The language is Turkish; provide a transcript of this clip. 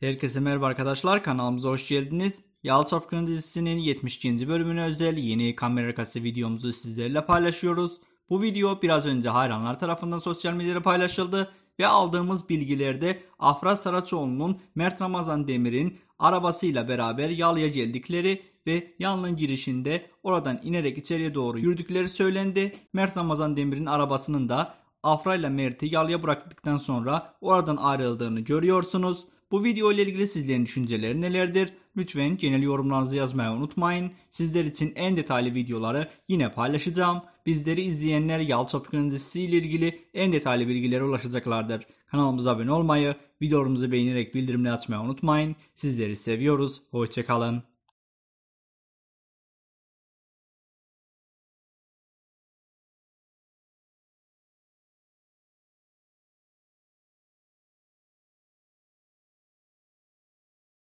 Herkese merhaba arkadaşlar kanalımıza hoş geldiniz. Yalı Çapkını dizisinin 72. bölümüne özel yeni kamera arkası videomuzu sizlerle paylaşıyoruz. Bu video biraz önce hayranlar tarafından sosyal medyada paylaşıldı ve aldığımız bilgilerde Afra Saraçoğlu'nun Mert Ramazan Demir'in arabasıyla beraber Yalı'ya geldikleri ve Yalı'nın girişinde oradan inerek içeriye doğru yürüdükleri söylendi. Mert Ramazan Demir'in arabasının da Afra ile Mert'i Yalı'ya bıraktıktan sonra oradan ayrıldığını görüyorsunuz. Bu video ile ilgili sizlerin düşünceleri nelerdir? Lütfen genel yorumlarınızı yazmayı unutmayın. Sizler için en detaylı videoları yine paylaşacağım. Bizleri izleyenler Yalçapkın dizisi ile ilgili en detaylı bilgilere ulaşacaklardır. Kanalımıza abone olmayı, videolarımızı beğenerek bildirimleri açmayı unutmayın. Sizleri seviyoruz. Hoşçakalın.